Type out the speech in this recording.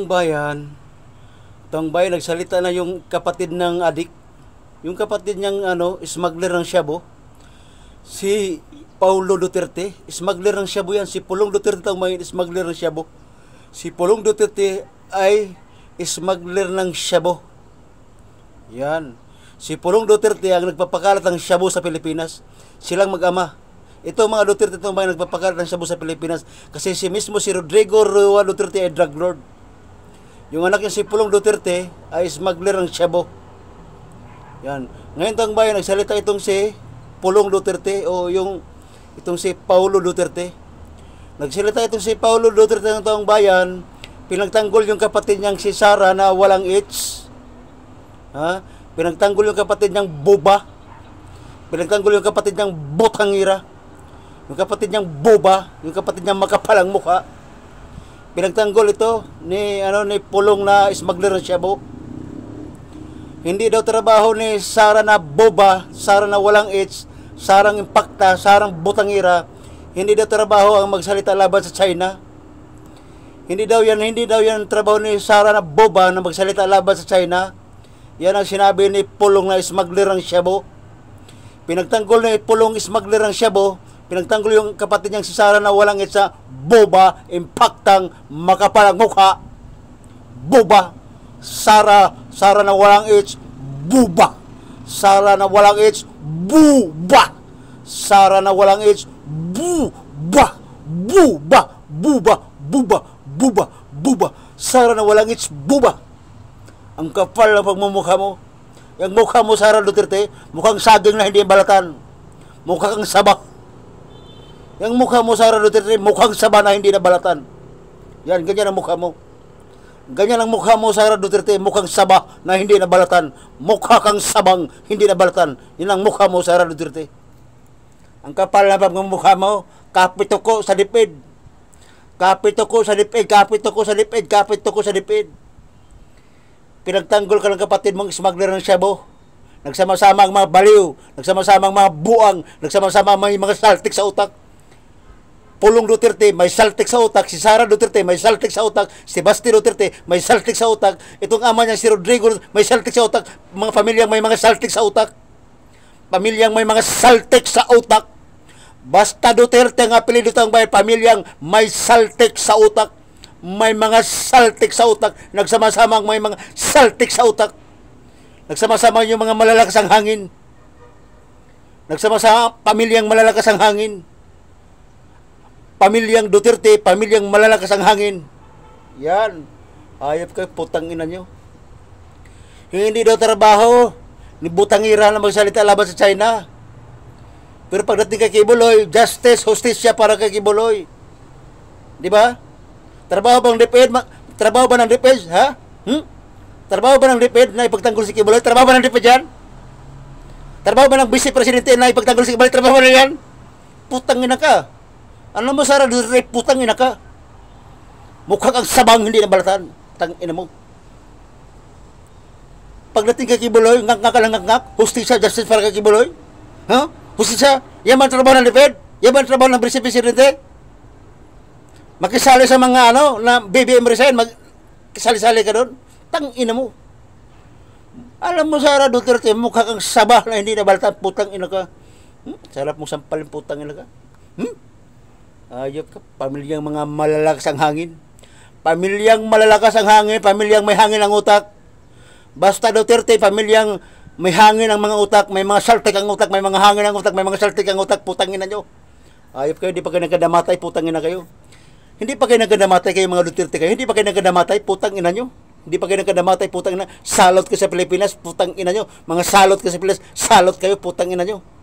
buong bayan, itong bayan nagsalita na yung kapatid ng adik, yung kapatid niyang ano, smuggler ng Shabu, si Paulo Duterte, smuggler ng Shabu yan, si Pulong Duterte ang may smuggler ng Shabu. Si Pulong Duterte ay smuggler ng Shabu. Yan. Si Pulong Duterte ang nagpapakalat ng Shabu sa Pilipinas. Silang mag-ama. Ito mga Duterte itong mga nagpapakalat ng Shabu sa Pilipinas kasi si mismo si Rodrigo Rua Duterte ay drug lord. Yung anak niya si Pulong Duterte ay smuggler ng Cebu. Yan. Ngayon tang bayan, nagsalita itong si Pulong Duterte o yung itong si Paulo Duterte. Nagsalita itong si Paulo Duterte ng taong bayan, pinagtanggol yung kapatid niyang si Sara na walang itch. Ha? Pinagtanggol yung kapatid niyang boba. Pinagtanggol yung kapatid niyang botangira. Yung kapatid niyang boba, yung kapatid niyang makapalang mukha Pinagtanggol ito ni ano ni pulong na smuggler ng Shabu. Hindi daw trabaho ni Sara na boba, Sara na walang H, Sarang impakta, Sarang butangira. Hindi daw trabaho ang magsalita laban sa China. Hindi daw yan, hindi daw yan trabaho ni Sara na boba na magsalita laban sa China. Yan ang sinabi ni Pulong na smuggler ng Shabu. Pinagtanggol ni Pulong smuggler ng Shabu pinagtanggol yung kapatid niyang si Sarah na walang isa, boba, impaktang, makapalang mukha, boba, Sara Sara na walang H, buba, Sara na walang H, buba, Sara na walang H, buba, buba, buba, buba, buba, buba, Sarah na walang H, buba. Ang kapal ng pagmumukha mo, yung mukha mo, Sara Duterte, mukhang saging na hindi balatan. Mukha kang sabak. Yung mukha mo, Sara Duterte, mukhang saba na hindi nabalatan. Yan, ganyan ang mukha mo. Ganyan ang mukha mo, Sara Duterte, mukhang saba na hindi nabalatan. Mukha kang sabang hindi nabalatan. Yan ang mukha mo, Sara Duterte. Ang kapal na ng mukha mo, kapito ko sa dipid. Kapito ko sa dipid, kapito ko sa dipid, kapito ko sa dipid. Pinagtanggol ka ng kapatid mong smuggler ng Shabu. Nagsama-sama ang mga baliw, nagsama-sama ang mga buang, nagsama-sama ang mga saltik sa utak. Pulong Duterte may saltik sa utak, si Sara Duterte may saltik sa utak, si Basti Duterte may saltik sa utak, itong ama niya si Rodrigo may saltik sa utak, mga pamilyang may mga saltik sa utak. Pamilyang may mga saltik sa utak. Basta Duterte ang apelido ng bayan, pamilyang may saltik sa utak. May mga saltik sa utak, nagsama-sama may mga saltik sa utak. Nagsama-sama yung mga malalakas ang hangin. Nagsama-sama pamilyang malalakas ang hangin pamilyang Duterte, pamilyang malalakas ang hangin. Yan. Ayop kayo, putang ina nyo. Hindi daw trabaho ni Butangira na magsalita laban sa China. Pero pagdating kay Kibuloy, justice, hostesya para kay Kibuloy. Di ba? Trabaho bang DepEd? trabaho ba ng DepEd? Ha? Hmm? Trabaho ba ng DepEd na ipagtanggol si Kibuloy? Trabaho ba ng DepEd yan? Trabaho ba ng Vice Presidente na ipagtanggol si Kibuloy? Trabaho ba na yan? Putang ina ka. Alam ano mo, Sara, dire, putang ina ka. Mukhang ang sabang hindi nabalatan. Tang ina mo. Pagdating kay Kibuloy, ngak ngak lang ngak ngak, hustisya, justice para kay Kibuloy. Ha? Huh? Hustisya, yan man trabaho ng DepEd? Yan man trabaho ng Presidente? Makisali sa mga ano, na BBM resign, magkisali-sali ka doon. Tang ina mo. Alam mo, Sara Duterte, mukha kang sabah na hindi nabalatan, putang ina ka. Hmm? Sarap mo sampalin, putang ina ka. Hmm? Ayop ka, pamilyang mga malalakas ang hangin. Pamilyang malalakas ang hangin, pamilyang may hangin ang utak. Basta Duterte, pamilyang may hangin ang mga utak, may mga saltik ang utak, may mga hangin ang utak, may mga saltik ang utak, putangin na nyo. Ayop kayo, hindi pa kayo nagkadamatay, putangin na kayo. Hindi pa kayo nagkadamatay kayo mga Duterte kayo, hindi pa kayo nagkadamatay, putangin na nyo. Hindi pa kayo nagkadamatay, putangin na. Salot ko sa Pilipinas, putangin na nyo. Mga salot ko sa Pilipinas, salot kayo, putangin na nyo.